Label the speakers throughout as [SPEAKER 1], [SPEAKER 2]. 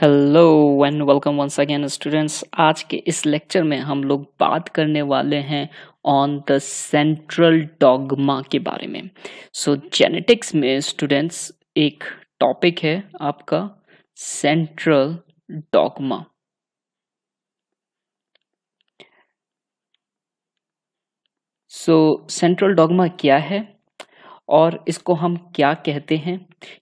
[SPEAKER 1] Hello and welcome once again students आज के इस लेक्चर में हम लोग बात करने वाले हैं ऑन द सेंट्रल डॉगमा के बारे में सो so, जेनेटिक्स में स्टूडेंट्स एक टॉपिक है आपका central dogma so central dogma क्या है और इसको हम क्या कहते हैं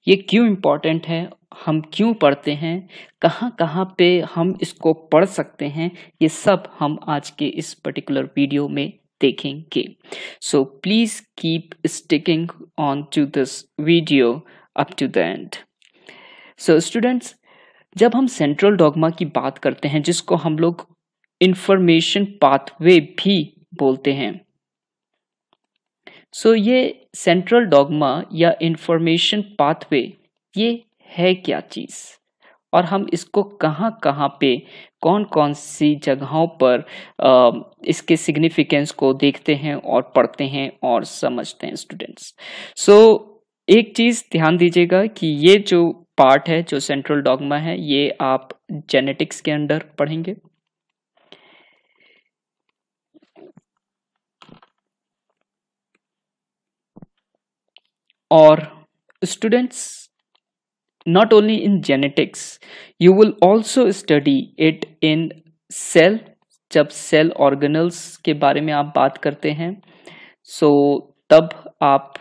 [SPEAKER 1] ये क्यों इम्पॉर्टेंट है हम क्यों पढ़ते हैं कहाँ कहाँ पे हम इसको पढ़ सकते हैं ये सब हम आज के इस पर्टिकुलर वीडियो में देखेंगे so please keep sticking on to this video up to the end so students जब हम सेंट्रल डॉगमा की बात करते हैं जिसको हम लोग इंफॉर्मेशन पाथवे भी बोलते हैं सो so, ये सेंट्रल डॉगमा या इंफॉर्मेशन पाथवे ये है क्या चीज़ और हम इसको कहाँ कहाँ पे कौन कौन सी जगहों पर आ, इसके सिग्निफिकेंस को देखते हैं और पढ़ते हैं और समझते हैं स्टूडेंट्स सो so, एक चीज़ ध्यान दीजिएगा कि ये जो पार्ट है जो सेंट्रल डॉगमा है ये आप जेनेटिक्स के अंडर पढ़ेंगे और students not only in genetics you will also study it in cell जब सेल organelles के बारे में आप बात करते हैं सो so, तब आप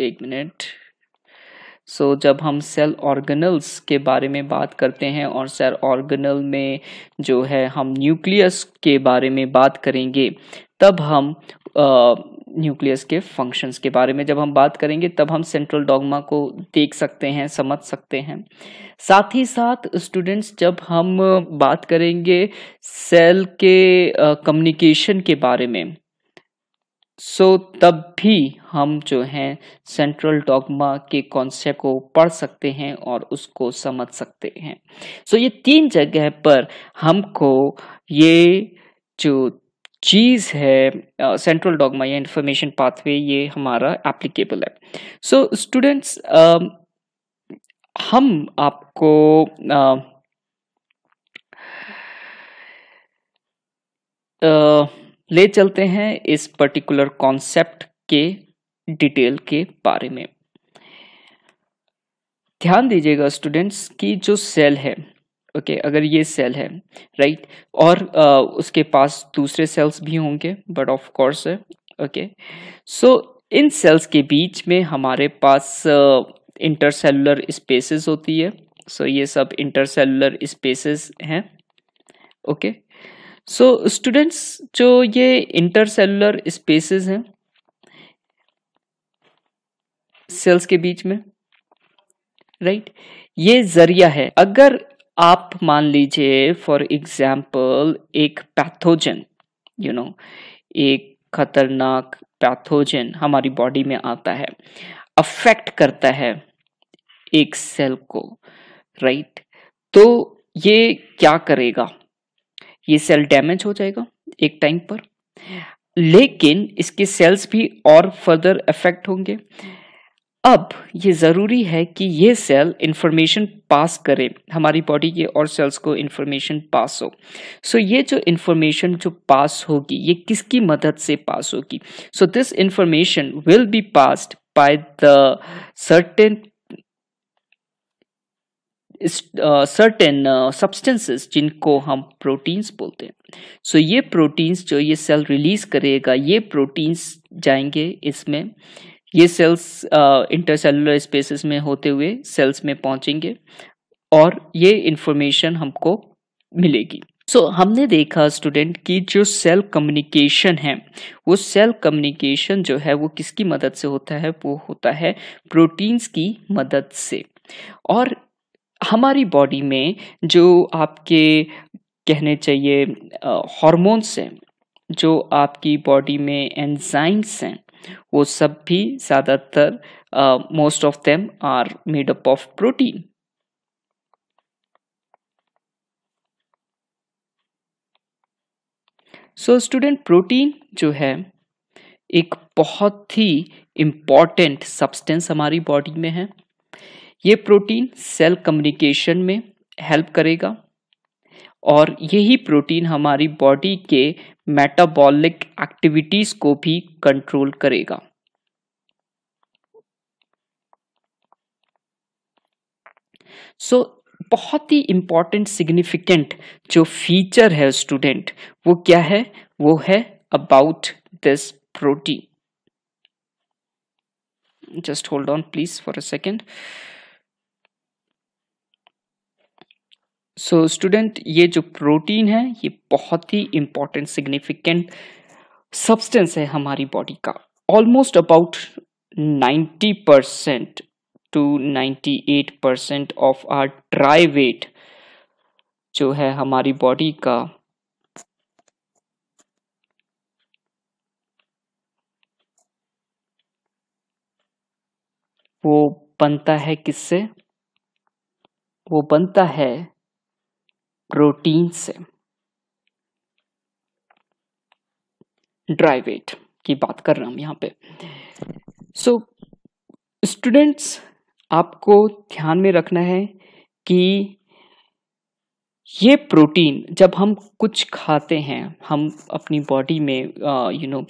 [SPEAKER 1] एक मिनट सो so, जब हम सेल ऑर्गेनल्स के बारे में बात करते हैं और सेल ऑर्गेनल में जो है हम न्यूक्लियस के बारे में बात करेंगे तब हम न्यूक्लियस के फंक्शंस के बारे में जब हम बात करेंगे तब हम सेंट्रल डॉगमा को देख सकते हैं समझ सकते हैं साथ ही साथ स्टूडेंट्स जब हम बात करेंगे सेल के कम्युनिकेशन के बारे में सो so, तब भी हम जो हैं सेंट्रल डॉगमा के कॉन्सेप्ट को पढ़ सकते हैं और उसको समझ सकते हैं सो so, ये तीन जगह पर हमको ये जो चीज़ है सेंट्रल डॉगमा या इंफॉर्मेशन पाथवे ये हमारा एप्लीकेबल है सो so, स्टूडेंट्स uh, हम आपको uh, uh, ले चलते हैं इस पर्टिकुलर कॉन्सेप्ट के डिटेल के बारे में ध्यान दीजिएगा स्टूडेंट्स की जो सेल है ओके okay, अगर ये सेल है राइट right? और आ, उसके पास दूसरे सेल्स भी होंगे बट ऑफ कोर्स है ओके सो इन सेल्स के बीच में हमारे पास इंटरसेलुलर स्पेसेस होती है सो so, ये सब इंटरसेलुलर स्पेसेस हैं ओके सो स्टूडेंट्स जो ये इंटरसेलुलर स्पेसेस हैं सेल्स के बीच में राइट right? ये जरिया है अगर आप मान लीजिए फॉर एग्जाम्पल एक पैथोजन यू नो एक खतरनाक पैथोजन हमारी बॉडी में आता है अफेक्ट करता है एक सेल को राइट right? तो ये क्या करेगा ये सेल डैमेज हो जाएगा एक टाइम पर लेकिन इसके सेल्स भी और फर्दर अफेक्ट होंगे अब ये ज़रूरी है कि ये सेल इन्फॉर्मेशन पास करे हमारी बॉडी के और सेल्स को इन्फॉर्मेशन पास हो सो so ये जो इन्फॉर्मेशन जो पास होगी ये किसकी मदद से पास होगी so this information will be passed by the certain certain substances जिनको हम प्रोटीन्स बोलते हैं सो so ये प्रोटीन्स जो ये सेल रिलीज करेगा ये प्रोटीन्स जाएंगे इसमें ये सेल्स इंटरसेलुलर स्पेसिस में होते हुए सेल्स में पहुंचेंगे और ये इंफॉर्मेशन हमको मिलेगी सो so, हमने देखा स्टूडेंट कि जो सेल कम्युनिकेशन है वो सेल कम्युनिकेशन जो है वो किसकी मदद से होता है वो होता है प्रोटीन्स की मदद से और हमारी बॉडी में जो आपके कहने चाहिए हार्मोन्स हैं जो आपकी बॉडी में एंजाइम्स हैं वो सब भी ज़्यादातर most of them are made up of protein so student protein जो है एक बहुत ही इम्पॉर्टेंट सब्सटेंस हमारी बॉडी में है ये प्रोटीन सेल कम्युनिकेशन में हेल्प करेगा और यही प्रोटीन हमारी बॉडी के मेटाबॉलिक एक्टिविटीज़ को भी कंट्रोल करेगा सो so, बहुत ही इंपॉर्टेंट सिग्निफिकेंट जो फीचर है स्टूडेंट वो क्या है वो है about this protein just hold on please for a second so so, student ये जो प्रोटीन है ये बहुत ही इम्पोर्टेंट सिग्निफिकेंट सब्सटेंस है हमारी बॉडी का almost about 90 percent to 98 percent of our dry weight जो है हमारी बॉडी का वो बनता है किससे वो बनता है प्रोटीन से ड्राई वेट की बात कर रहा हूं यहाँ पे सो so, स्टूडेंट्स आपको ध्यान में रखना है कि ये प्रोटीन जब हम कुछ खाते हैं हम अपनी बॉडी में यू नो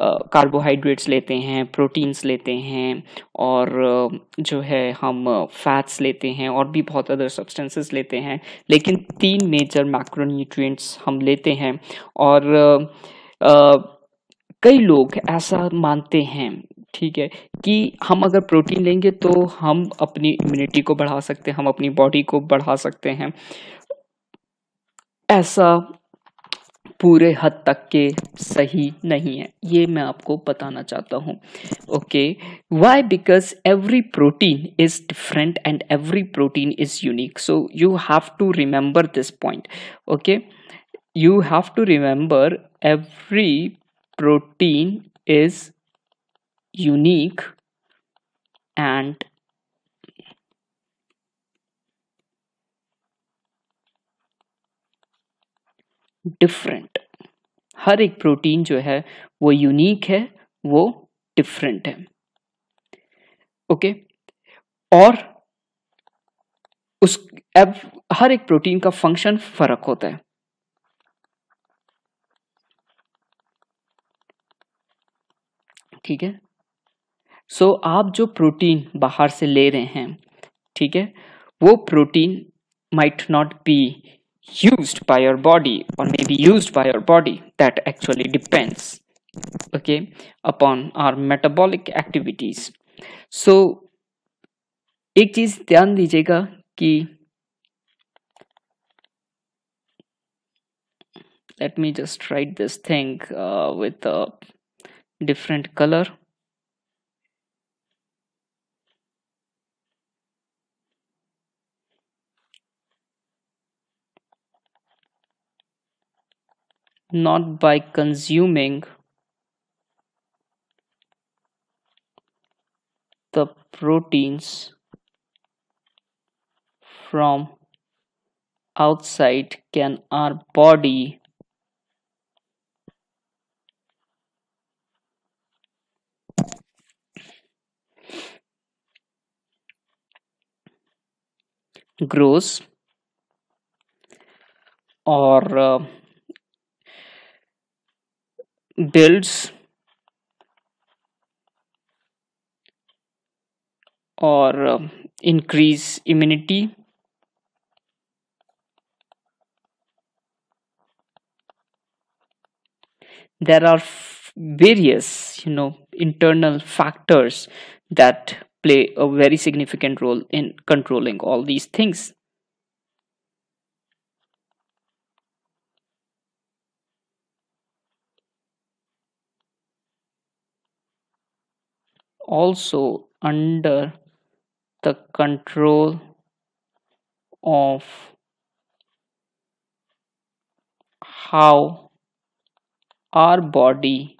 [SPEAKER 1] कार्बोहाइड्रेट्स लेते हैं प्रोटीन्स लेते हैं और जो है हम फैट्स लेते हैं और भी बहुत अदर सब्सटेंसेस लेते हैं लेकिन तीन मेजर मैक्रोन्यूट्रिएंट्स हम लेते हैं और आ, आ, कई लोग ऐसा मानते हैं ठीक है कि हम अगर प्रोटीन लेंगे तो हम अपनी इम्यूनिटी को बढ़ा सकते हैं हम अपनी बॉडी को बढ़ा सकते हैं ऐसा पूरे हद तक के सही नहीं है ये मैं आपको बताना चाहता हूँ okay why because every protein is different and every protein is unique so you have to remember this point okay you have to remember every protein is unique and different हर एक प्रोटीन जो है वो unique है वो different है okay और उस एव, हर एक प्रोटीन का फंक्शन फर्क होता है ठीक है सो so, आप जो प्रोटीन बाहर से ले रहे हैं ठीक है वो protein might not be used by your body or may be used by your body that actually depends okay upon our metabolic activities so एक चीज ध्यान दीजिएगा कि let me just write this thing uh, with a different color not by consuming the proteins from outside can our body grows or uh, builds or um, increase immunity there are various you know internal factors that play a very significant role in controlling all these things also under the control of how our body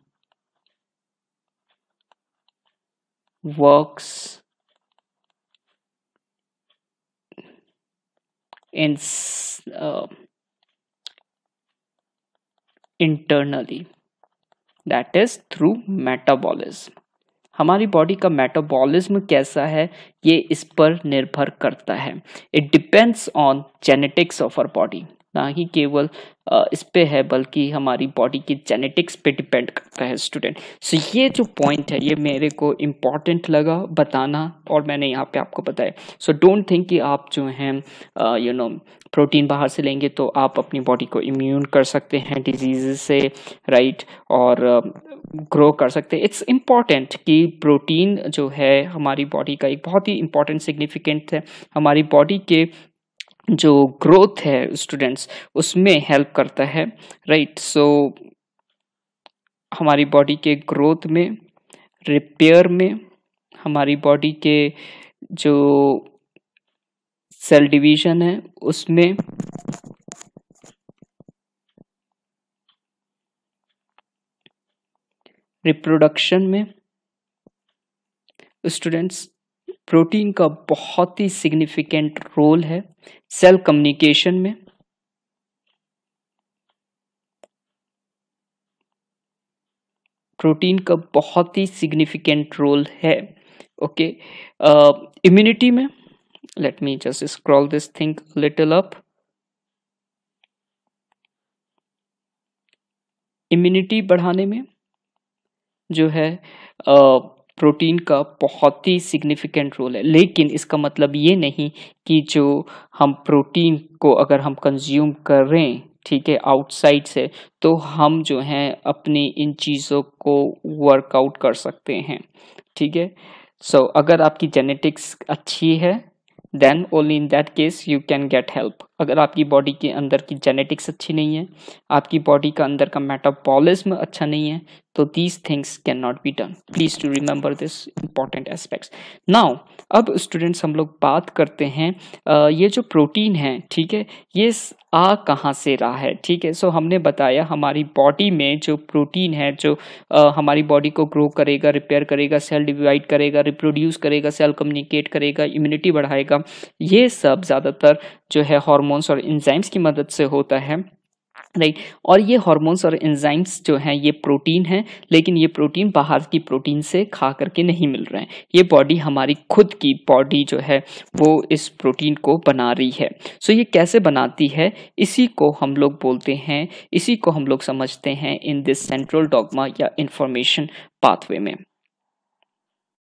[SPEAKER 1] works in uh, internally that is through metabolism हमारी body का metabolism कैसा है ये इस पर निर्भर करता है it depends on genetics of our body ना ही केवल इस पे है बल्कि हमारी बॉडी की जेनेटिक्स पे डिपेंड करता है स्टूडेंट सो so, ये जो पॉइंट है ये मेरे को इम्पॉर्टेंट लगा बताना और मैंने यहाँ पे आपको बताया सो डोंट थिंक कि आप जो हैं यू नो प्रोटीन बाहर से लेंगे तो आप अपनी बॉडी को इम्यून कर सकते हैं डिजीज से राइट right? और ग्रो कर सकते हैं इट्स इम्पॉर्टेंट कि प्रोटीन जो है हमारी बॉडी का एक बहुत ही इम्पॉर्टेंट सिग्निफिकेंट है हमारी बॉडी के जो ग्रोथ है स्टूडेंट्स उसमें हेल्प करता है राइट सो हमारी बॉडी के ग्रोथ में रिपेयर में हमारी बॉडी के जो सेल डिवीजन है उसमें रिप्रोडक्शन में स्टूडेंट्स प्रोटीन का बहुत ही सिग्निफिकेंट रोल है सेल कम्युनिकेशन में प्रोटीन का बहुत ही सिग्निफिकेंट रोल है ओके इम्यूनिटी में let me just scroll this thing little up immunity बढ़ाने में जो है uh, प्रोटीन का बहुत ही सिग्निफिकेंट रोल है लेकिन इसका मतलब ये नहीं कि जो हम प्रोटीन को अगर हम कंज्यूम कर रहे हैं ठीक है आउटसाइड से तो हम जो हैं अपनी इन चीज़ों को वर्कआउट कर सकते हैं ठीक है सो अगर आपकी जेनेटिक्स अच्छी है then only in that case you can get help अगर आपकी बॉडी के अंदर की जेनेटिक्स अच्छी नहीं है आपकी बॉडी का अंदर का मेटाबॉलिज्म अच्छा नहीं है तो these things can not be done please to remember this important aspects now अब स्टूडेंट्स हम लोग बात करते हैं ये जो प्रोटीन है ठीक है ये आ कहाँ से रहा है ठीक है सो हमने बताया हमारी बॉडी में जो प्रोटीन है जो आ, हमारी बॉडी को ग्रो करेगा रिपेयर करेगा सेल डिवाइड करेगा रिप्रोड्यूस करेगा सेल कम्युनिकेट करेगा इम्यूनिटी बढ़ाएगा ये सब ज़्यादातर जो है हॉर्मोन्स और इंजाइम्स की मदद से होता है राइट और ये हॉर्मोन्स और एंजाइम्स जो हैं ये प्रोटीन हैं लेकिन ये प्रोटीन बाहर की प्रोटीन से खा करके नहीं मिल रहे हैं ये बॉडी हमारी खुद की बॉडी जो है वो इस प्रोटीन को बना रही है सो ये कैसे बनाती है इसी को हम लोग बोलते हैं इसी को हम लोग समझते हैं इन दिस सेंट्रल डॉगमा या इन्फॉर्मेशन पाथवे में